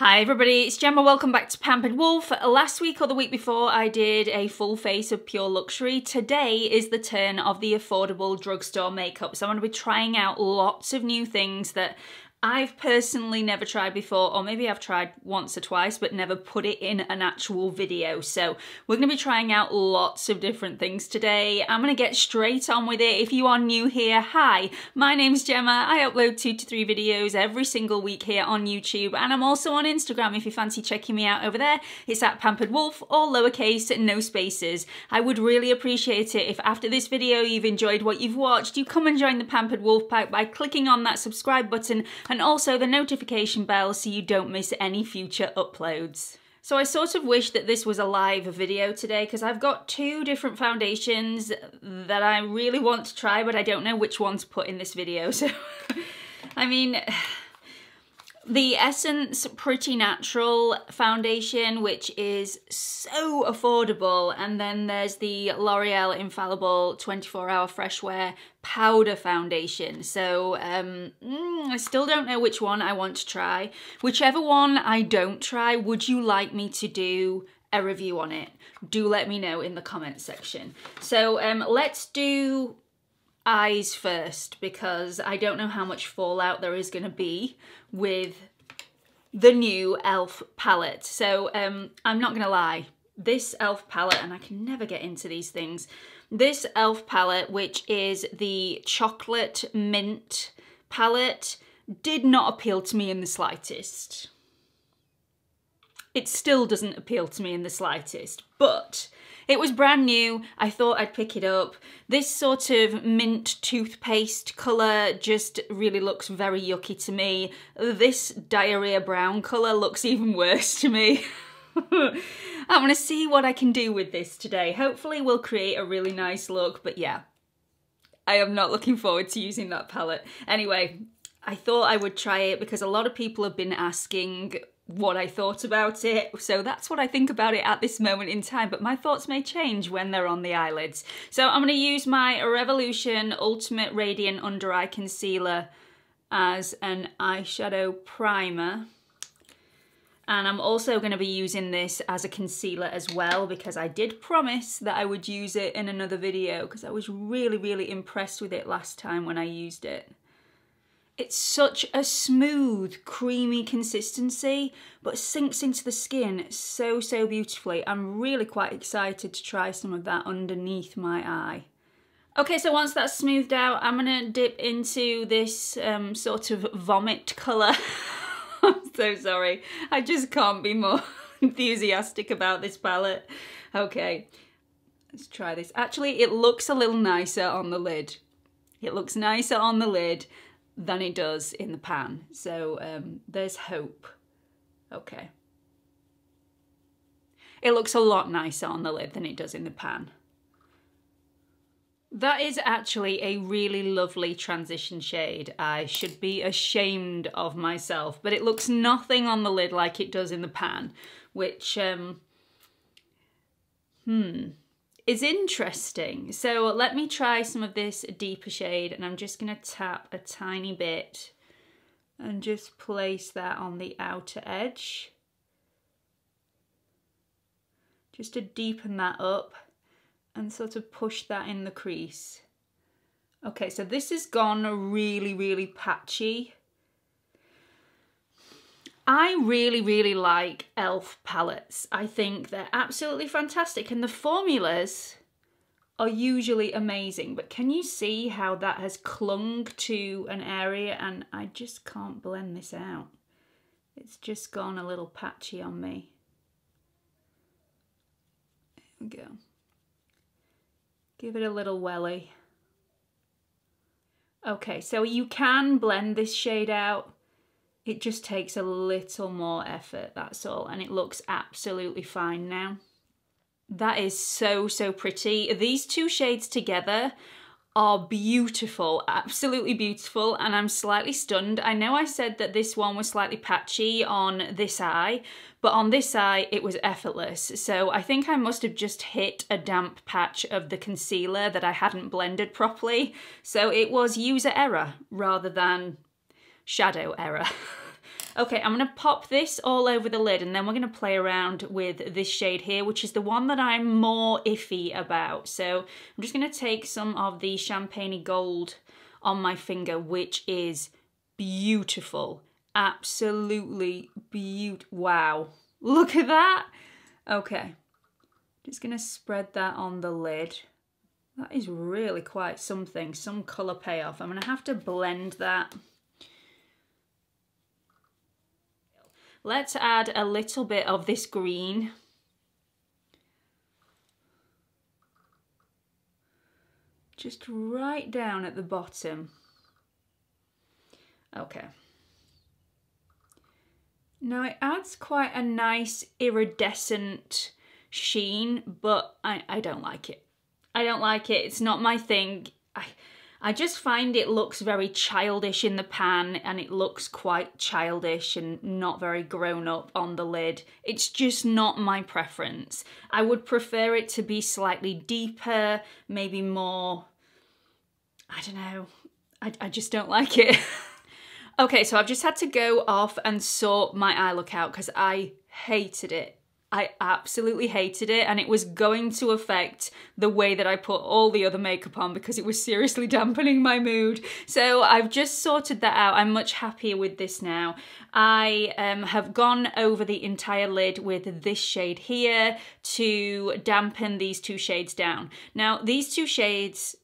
Hi everybody, it's Gemma, welcome back to Pampered Wolf. Last week or the week before I did a full face of pure luxury. Today is the turn of the affordable drugstore makeup. So I'm going to be trying out lots of new things that I've personally never tried before, or maybe I've tried once or twice, but never put it in an actual video. So we're gonna be trying out lots of different things today. I'm gonna get straight on with it. If you are new here, hi, my name's Gemma. I upload two to three videos every single week here on YouTube, and I'm also on Instagram if you fancy checking me out over there. It's at Pampered Wolf, all lowercase, no spaces. I would really appreciate it if after this video you've enjoyed what you've watched, you come and join the Pampered Wolf Pack by clicking on that subscribe button and also the notification bell so you don't miss any future uploads. So I sort of wish that this was a live video today because I've got two different foundations that I really want to try but I don't know which one to put in this video so I mean the Essence Pretty Natural foundation, which is so affordable. And then there's the L'Oreal Infallible 24 Hour Fresh Wear powder foundation. So um, mm, I still don't know which one I want to try. Whichever one I don't try, would you like me to do a review on it? Do let me know in the comment section. So um, let's do eyes first because I don't know how much fallout there is going to be with the new e.l.f. palette. So um, I'm not going to lie, this e.l.f. palette, and I can never get into these things, this e.l.f. palette, which is the chocolate mint palette, did not appeal to me in the slightest. It still doesn't appeal to me in the slightest, but it was brand new, I thought I'd pick it up. This sort of mint toothpaste colour just really looks very yucky to me. This diarrhea brown colour looks even worse to me. i want to see what I can do with this today. Hopefully we'll create a really nice look, but yeah. I am not looking forward to using that palette. Anyway, I thought I would try it because a lot of people have been asking what I thought about it. So that's what I think about it at this moment in time, but my thoughts may change when they're on the eyelids. So I'm gonna use my Revolution Ultimate Radiant Under Eye Concealer as an eyeshadow primer. And I'm also gonna be using this as a concealer as well because I did promise that I would use it in another video because I was really, really impressed with it last time when I used it. It's such a smooth, creamy consistency, but sinks into the skin so, so beautifully. I'm really quite excited to try some of that underneath my eye. Okay, so once that's smoothed out, I'm gonna dip into this um, sort of vomit colour. I'm so sorry. I just can't be more enthusiastic about this palette. Okay, let's try this. Actually, it looks a little nicer on the lid. It looks nicer on the lid than it does in the pan. So um, there's hope. Okay. It looks a lot nicer on the lid than it does in the pan. That is actually a really lovely transition shade. I should be ashamed of myself, but it looks nothing on the lid like it does in the pan, which, um, hmm, is interesting. So let me try some of this deeper shade and I'm just going to tap a tiny bit and just place that on the outer edge. Just to deepen that up and sort of push that in the crease. Okay, so this has gone really, really patchy. I really, really like e.l.f. palettes. I think they're absolutely fantastic and the formulas are usually amazing, but can you see how that has clung to an area and I just can't blend this out. It's just gone a little patchy on me. There we go. Give it a little welly. Okay, so you can blend this shade out it just takes a little more effort, that's all. And it looks absolutely fine now. That is so, so pretty. These two shades together are beautiful, absolutely beautiful, and I'm slightly stunned. I know I said that this one was slightly patchy on this eye, but on this eye it was effortless. So I think I must have just hit a damp patch of the concealer that I hadn't blended properly. So it was user error rather than shadow error. okay, I'm gonna pop this all over the lid and then we're gonna play around with this shade here, which is the one that I'm more iffy about. So I'm just gonna take some of the champagne gold on my finger, which is beautiful. Absolutely beautiful. Wow. Look at that. Okay. Just going to spread that on the lid. That is really quite something, some colour payoff. I'm going to have to blend that. Let's add a little bit of this green. Just right down at the bottom. Okay. Now it adds quite a nice iridescent sheen, but I, I don't like it. I don't like it. It's not my thing. I, I just find it looks very childish in the pan and it looks quite childish and not very grown up on the lid. It's just not my preference. I would prefer it to be slightly deeper, maybe more, I don't know, I, I just don't like it. okay, so I've just had to go off and sort my eye look out because I hated it I absolutely hated it and it was going to affect the way that I put all the other makeup on because it was seriously dampening my mood. So I've just sorted that out. I'm much happier with this now. I um, have gone over the entire lid with this shade here to dampen these two shades down. Now these two shades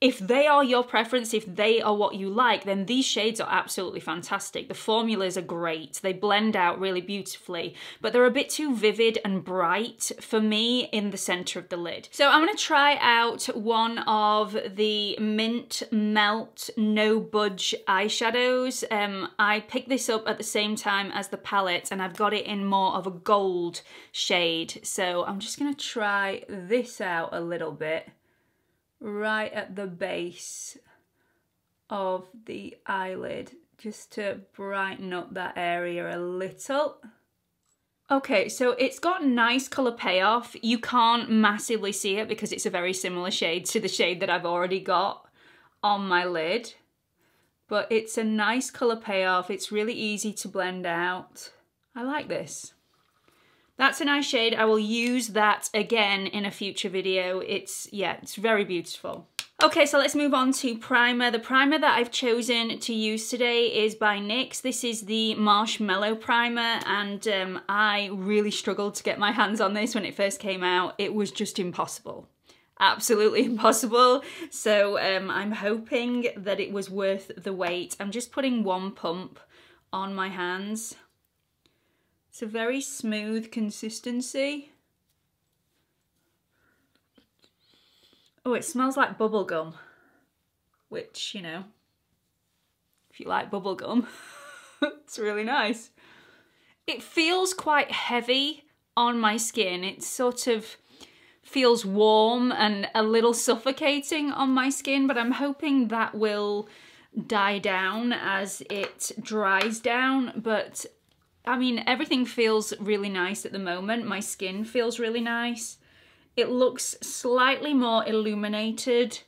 if they are your preference, if they are what you like, then these shades are absolutely fantastic. The formulas are great, they blend out really beautifully, but they're a bit too vivid and bright for me in the center of the lid. So I'm gonna try out one of the Mint Melt No Budge eyeshadows. Um, I picked this up at the same time as the palette and I've got it in more of a gold shade. So I'm just gonna try this out a little bit right at the base of the eyelid just to brighten up that area a little. Okay, so it's got nice colour payoff. You can't massively see it because it's a very similar shade to the shade that I've already got on my lid. But it's a nice colour payoff. It's really easy to blend out. I like this. That's a nice shade. I will use that again in a future video. It's, yeah, it's very beautiful. Okay, so let's move on to primer. The primer that I've chosen to use today is by NYX. This is the Marshmallow Primer, and um, I really struggled to get my hands on this when it first came out. It was just impossible. Absolutely impossible. So um, I'm hoping that it was worth the wait. I'm just putting one pump on my hands. It's a very smooth consistency. Oh, it smells like bubblegum, which, you know, if you like bubblegum, it's really nice. It feels quite heavy on my skin. It sort of feels warm and a little suffocating on my skin, but I'm hoping that will die down as it dries down. But I mean, everything feels really nice at the moment. My skin feels really nice. It looks slightly more illuminated.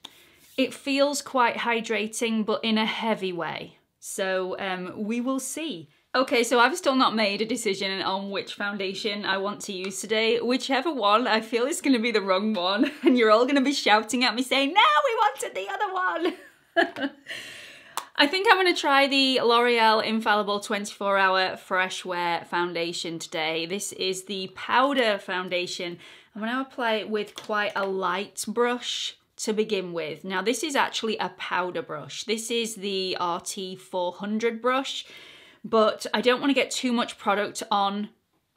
It feels quite hydrating, but in a heavy way. So um, we will see. Okay, so I've still not made a decision on which foundation I want to use today. Whichever one I feel is going to be the wrong one, and you're all going to be shouting at me saying, no, we wanted the other one! I think I'm going to try the L'Oreal Infallible 24 Hour Fresh Wear Foundation today. This is the powder foundation. I'm going to apply it with quite a light brush to begin with. Now this is actually a powder brush. This is the RT400 brush, but I don't want to get too much product on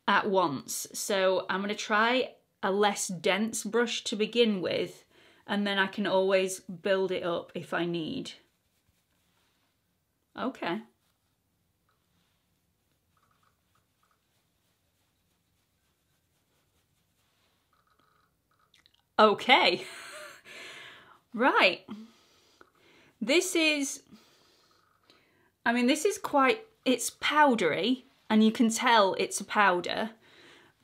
at once. So I'm going to try a less dense brush to begin with, and then I can always build it up if I need. Okay. Okay. right. This is, I mean, this is quite, it's powdery and you can tell it's a powder,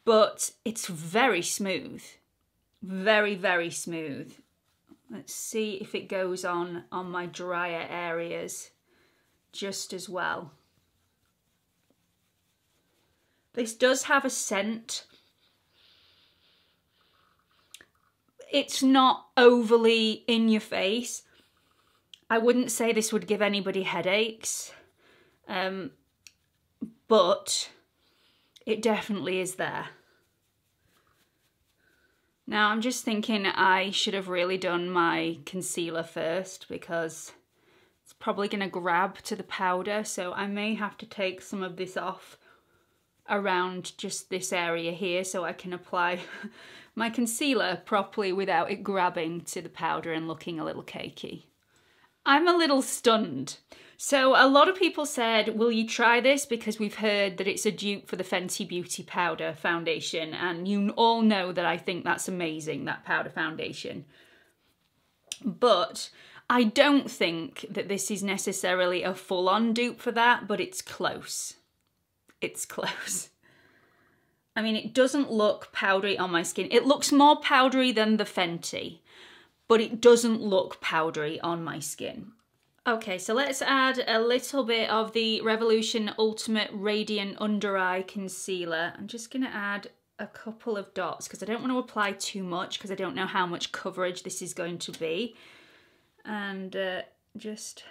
but it's very smooth. Very, very smooth. Let's see if it goes on on my drier areas just as well. This does have a scent. It's not overly in your face. I wouldn't say this would give anybody headaches, um, but it definitely is there. Now I'm just thinking I should have really done my concealer first because it's probably going to grab to the powder, so I may have to take some of this off around just this area here so I can apply my concealer properly without it grabbing to the powder and looking a little cakey. I'm a little stunned. So a lot of people said, will you try this? Because we've heard that it's a dupe for the Fenty Beauty Powder Foundation. And you all know that I think that's amazing, that powder foundation. But I don't think that this is necessarily a full-on dupe for that, but it's close. It's close. I mean, it doesn't look powdery on my skin. It looks more powdery than the Fenty, but it doesn't look powdery on my skin. Okay, so let's add a little bit of the Revolution Ultimate Radiant Under Eye Concealer. I'm just gonna add a couple of dots because I don't want to apply too much because I don't know how much coverage this is going to be and uh, just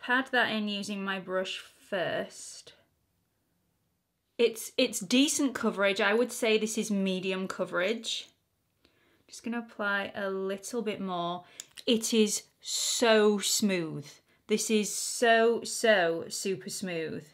pad that in using my brush first. It's, it's decent coverage. I would say this is medium coverage. Just gonna apply a little bit more. It is so smooth. This is so, so super smooth.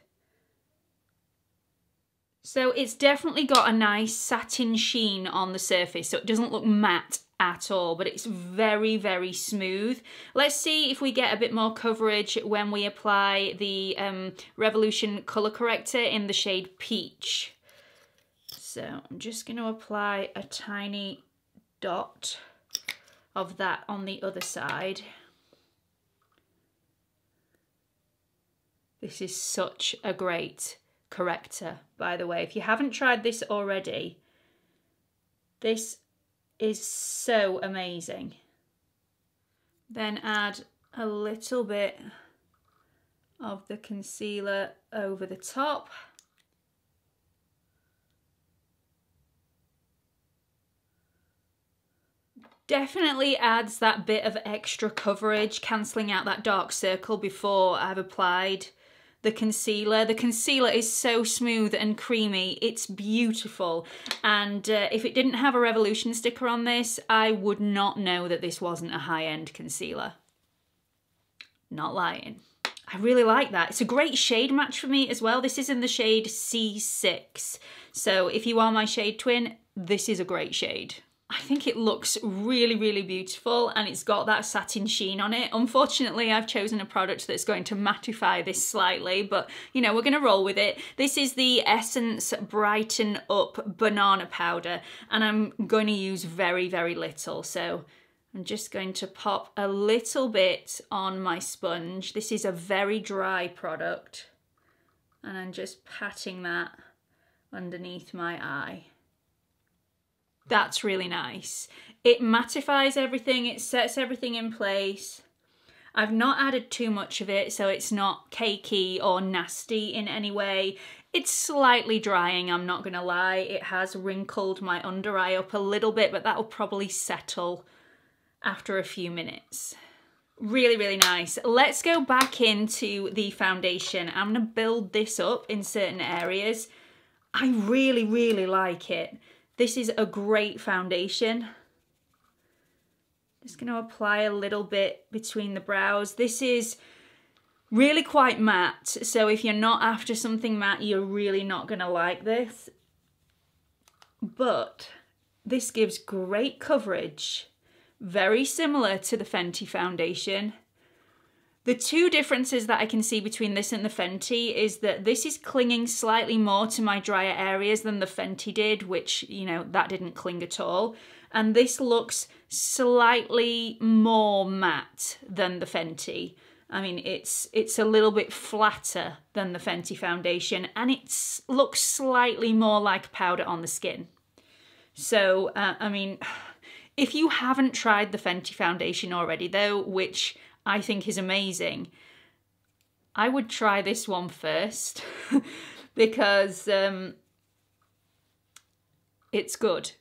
So it's definitely got a nice satin sheen on the surface, so it doesn't look matte at all, but it's very, very smooth. Let's see if we get a bit more coverage when we apply the um, Revolution Colour Corrector in the shade Peach. So I'm just going to apply a tiny dot of that on the other side. This is such a great corrector, by the way. If you haven't tried this already, this is so amazing. Then add a little bit of the concealer over the top. Definitely adds that bit of extra coverage, cancelling out that dark circle before I've applied the concealer. The concealer is so smooth and creamy. It's beautiful. And uh, if it didn't have a Revolution sticker on this, I would not know that this wasn't a high-end concealer. Not lying. I really like that. It's a great shade match for me as well. This is in the shade C6. So if you are my shade twin, this is a great shade. I think it looks really, really beautiful and it's got that satin sheen on it. Unfortunately, I've chosen a product that's going to mattify this slightly, but you know, we're gonna roll with it. This is the Essence Brighten Up Banana Powder and I'm going to use very, very little. So I'm just going to pop a little bit on my sponge. This is a very dry product and I'm just patting that underneath my eye. That's really nice. It mattifies everything, it sets everything in place. I've not added too much of it, so it's not cakey or nasty in any way. It's slightly drying, I'm not going to lie. It has wrinkled my under eye up a little bit, but that'll probably settle after a few minutes. Really, really nice. Let's go back into the foundation. I'm going to build this up in certain areas. I really, really like it. This is a great foundation. Just going to apply a little bit between the brows. This is really quite matte, so if you're not after something matte, you're really not going to like this. But this gives great coverage, very similar to the Fenty foundation. The two differences that I can see between this and the Fenty is that this is clinging slightly more to my drier areas than the Fenty did, which, you know, that didn't cling at all. And this looks slightly more matte than the Fenty. I mean, it's it's a little bit flatter than the Fenty foundation and it looks slightly more like powder on the skin. So, uh, I mean, if you haven't tried the Fenty foundation already though, which I think is amazing. I would try this one first because um, it's good.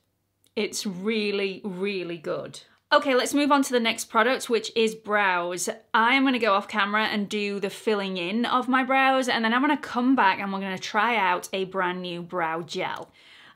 It's really, really good. Okay, let's move on to the next product, which is brows. I am gonna go off camera and do the filling in of my brows, and then I'm gonna come back and we're gonna try out a brand new brow gel.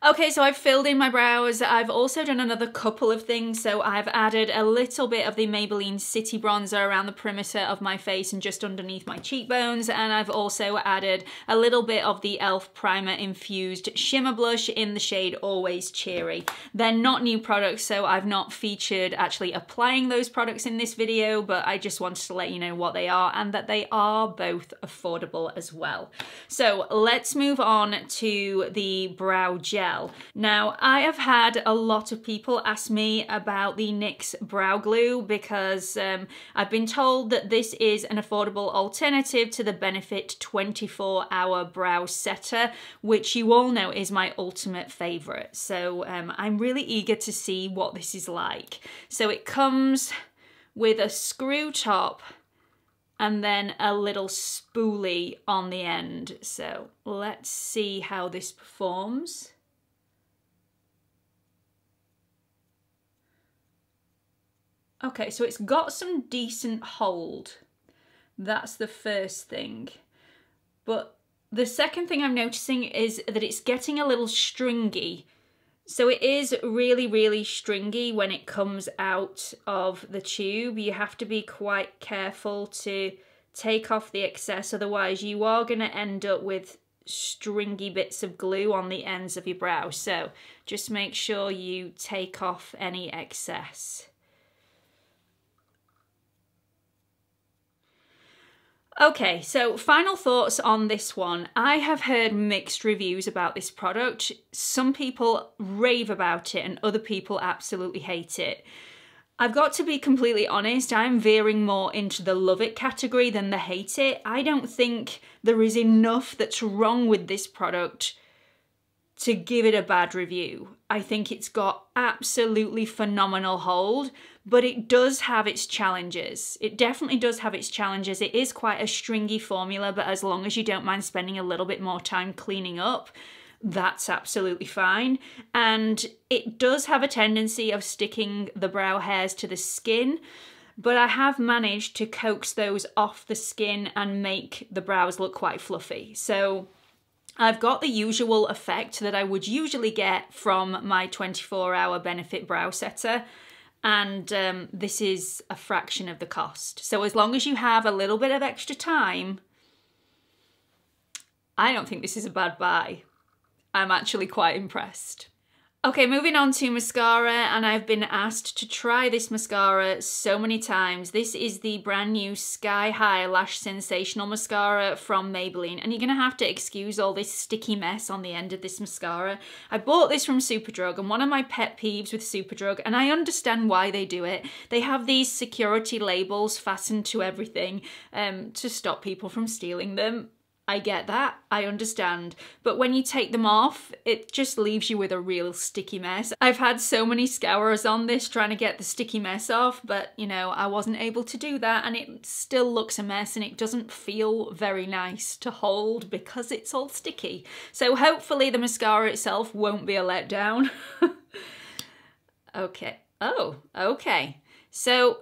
Okay, so I've filled in my brows. I've also done another couple of things. So I've added a little bit of the Maybelline City Bronzer around the perimeter of my face and just underneath my cheekbones. And I've also added a little bit of the e.l.f. Primer Infused Shimmer Blush in the shade Always Cheery. They're not new products, so I've not featured actually applying those products in this video, but I just wanted to let you know what they are and that they are both affordable as well. So let's move on to the brow gel gel. Now, I have had a lot of people ask me about the NYX Brow Glue because um, I've been told that this is an affordable alternative to the Benefit 24-hour brow setter, which you all know is my ultimate favourite. So um, I'm really eager to see what this is like. So it comes with a screw top and then a little spoolie on the end. So let's see how this performs. Okay, so it's got some decent hold. That's the first thing. But the second thing I'm noticing is that it's getting a little stringy. So it is really, really stringy when it comes out of the tube. You have to be quite careful to take off the excess, otherwise you are going to end up with stringy bits of glue on the ends of your brow. So just make sure you take off any excess. Okay, so final thoughts on this one. I have heard mixed reviews about this product. Some people rave about it and other people absolutely hate it. I've got to be completely honest, I'm veering more into the love it category than the hate it. I don't think there is enough that's wrong with this product to give it a bad review. I think it's got absolutely phenomenal hold, but it does have its challenges. It definitely does have its challenges. It is quite a stringy formula, but as long as you don't mind spending a little bit more time cleaning up, that's absolutely fine. And it does have a tendency of sticking the brow hairs to the skin, but I have managed to coax those off the skin and make the brows look quite fluffy. So I've got the usual effect that I would usually get from my 24 hour benefit brow setter and um, this is a fraction of the cost. So as long as you have a little bit of extra time, I don't think this is a bad buy. I'm actually quite impressed. Okay, moving on to mascara, and I've been asked to try this mascara so many times. This is the brand new Sky High Lash Sensational Mascara from Maybelline, and you're gonna have to excuse all this sticky mess on the end of this mascara. I bought this from Superdrug, and one of my pet peeves with Superdrug, and I understand why they do it, they have these security labels fastened to everything um, to stop people from stealing them I get that, I understand, but when you take them off, it just leaves you with a real sticky mess. I've had so many scourers on this trying to get the sticky mess off, but you know, I wasn't able to do that and it still looks a mess and it doesn't feel very nice to hold because it's all sticky. So hopefully the mascara itself won't be a letdown. okay, oh, okay. So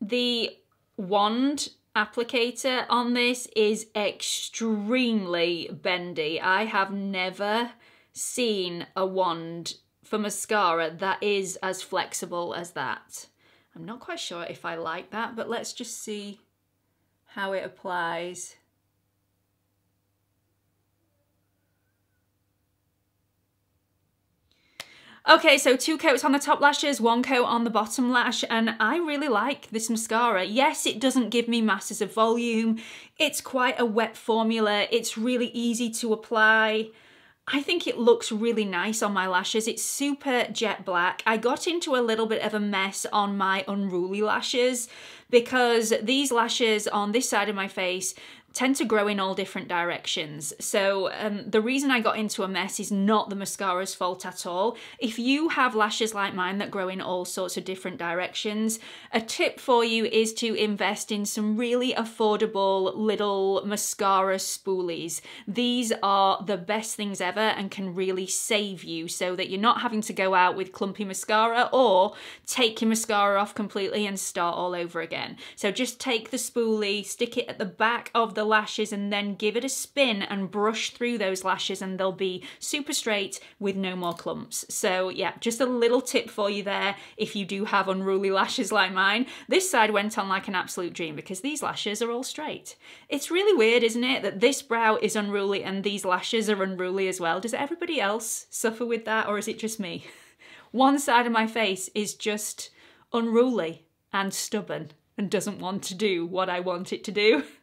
the wand applicator on this is extremely bendy. I have never seen a wand for mascara that is as flexible as that. I'm not quite sure if I like that, but let's just see how it applies. Okay, so two coats on the top lashes, one coat on the bottom lash, and I really like this mascara. Yes, it doesn't give me masses of volume. It's quite a wet formula. It's really easy to apply. I think it looks really nice on my lashes. It's super jet black. I got into a little bit of a mess on my unruly lashes because these lashes on this side of my face, tend to grow in all different directions. So um, the reason I got into a mess is not the mascara's fault at all. If you have lashes like mine that grow in all sorts of different directions, a tip for you is to invest in some really affordable little mascara spoolies. These are the best things ever and can really save you so that you're not having to go out with clumpy mascara or take your mascara off completely and start all over again. So just take the spoolie, stick it at the back of the lashes and then give it a spin and brush through those lashes and they'll be super straight with no more clumps. So yeah, just a little tip for you there if you do have unruly lashes like mine. This side went on like an absolute dream because these lashes are all straight. It's really weird, isn't it, that this brow is unruly and these lashes are unruly as well. Does everybody else suffer with that or is it just me? One side of my face is just unruly and stubborn and doesn't want to do what I want it to do.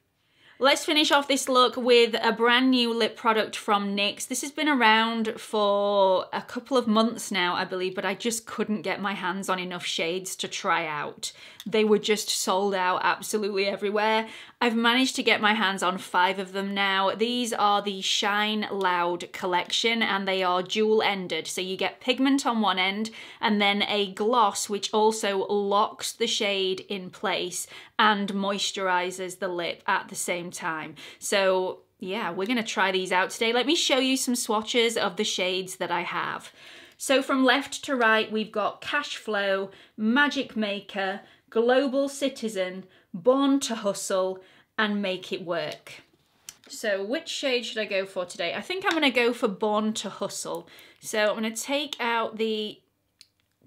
Let's finish off this look with a brand new lip product from NYX. This has been around for a couple of months now, I believe, but I just couldn't get my hands on enough shades to try out. They were just sold out absolutely everywhere. I've managed to get my hands on five of them now. These are the Shine Loud collection and they are dual ended. So you get pigment on one end and then a gloss which also locks the shade in place and moisturizes the lip at the same same time. So yeah, we're gonna try these out today. Let me show you some swatches of the shades that I have. So from left to right, we've got Cash Flow, Magic Maker, Global Citizen, Born to Hustle, and Make It Work. So which shade should I go for today? I think I'm going to go for Born to Hustle. So I'm going to take out the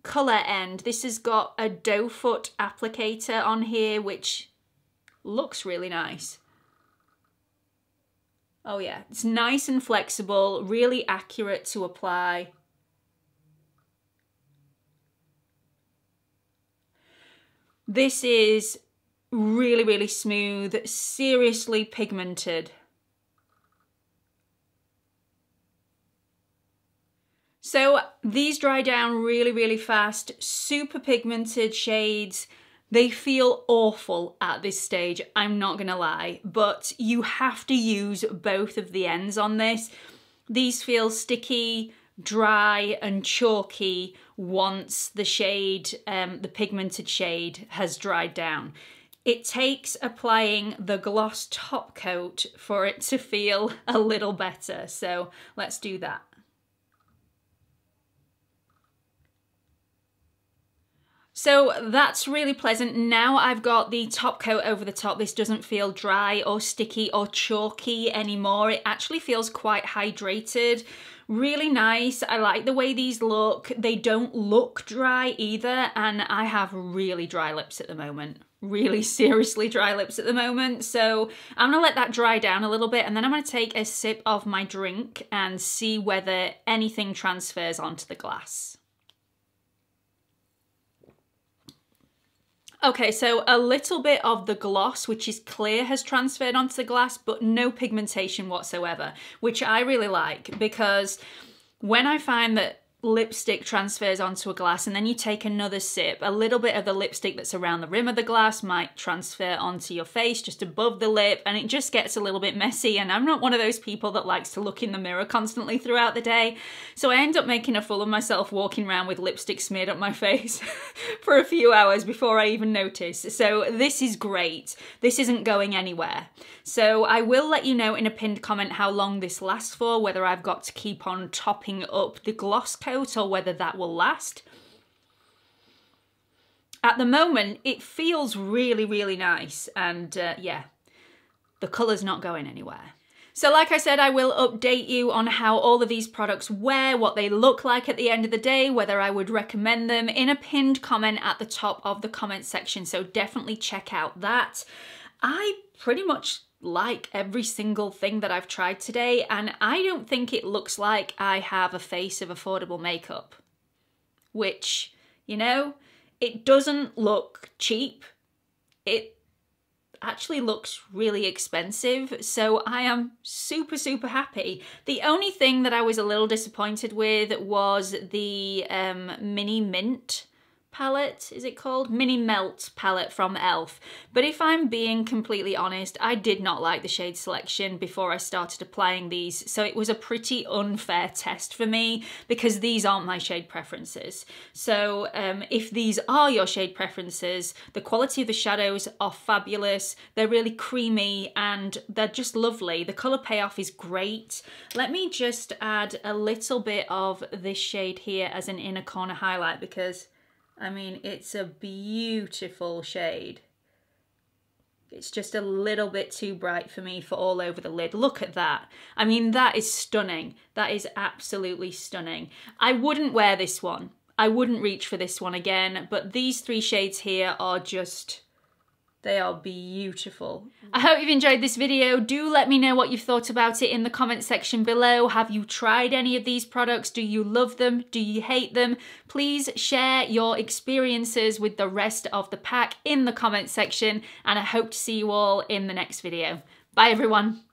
colour end. This has got a doe foot applicator on here, which looks really nice. Oh yeah, it's nice and flexible, really accurate to apply. This is really, really smooth, seriously pigmented. So these dry down really, really fast, super pigmented shades. They feel awful at this stage, I'm not gonna lie, but you have to use both of the ends on this. These feel sticky, dry and chalky once the shade, um, the pigmented shade has dried down. It takes applying the gloss top coat for it to feel a little better, so let's do that. So that's really pleasant. Now I've got the top coat over the top. This doesn't feel dry or sticky or chalky anymore. It actually feels quite hydrated. Really nice. I like the way these look. They don't look dry either. And I have really dry lips at the moment. Really seriously dry lips at the moment. So I'm gonna let that dry down a little bit and then I'm gonna take a sip of my drink and see whether anything transfers onto the glass. Okay, so a little bit of the gloss, which is clear, has transferred onto the glass, but no pigmentation whatsoever, which I really like because when I find that lipstick transfers onto a glass and then you take another sip. A little bit of the lipstick that's around the rim of the glass might transfer onto your face just above the lip and it just gets a little bit messy and I'm not one of those people that likes to look in the mirror constantly throughout the day. So I end up making a fool of myself walking around with lipstick smeared up my face for a few hours before I even notice. So this is great. This isn't going anywhere. So I will let you know in a pinned comment how long this lasts for, whether I've got to keep on topping up the gloss coat out or whether that will last. At the moment, it feels really, really nice. And uh, yeah, the colour's not going anywhere. So like I said, I will update you on how all of these products wear, what they look like at the end of the day, whether I would recommend them in a pinned comment at the top of the comment section. So definitely check out that. I pretty much like every single thing that I've tried today and I don't think it looks like I have a face of affordable makeup. Which, you know, it doesn't look cheap. It actually looks really expensive, so I am super, super happy. The only thing that I was a little disappointed with was the um, mini mint palette, is it called? Mini Melt palette from e.l.f. But if I'm being completely honest, I did not like the shade selection before I started applying these, so it was a pretty unfair test for me because these aren't my shade preferences. So um, if these are your shade preferences, the quality of the shadows are fabulous, they're really creamy and they're just lovely. The colour payoff is great. Let me just add a little bit of this shade here as an inner corner highlight because I mean, it's a beautiful shade. It's just a little bit too bright for me for all over the lid. Look at that. I mean, that is stunning. That is absolutely stunning. I wouldn't wear this one. I wouldn't reach for this one again, but these three shades here are just they are beautiful. I hope you've enjoyed this video. Do let me know what you've thought about it in the comment section below. Have you tried any of these products? Do you love them? Do you hate them? Please share your experiences with the rest of the pack in the comment section and I hope to see you all in the next video. Bye everyone.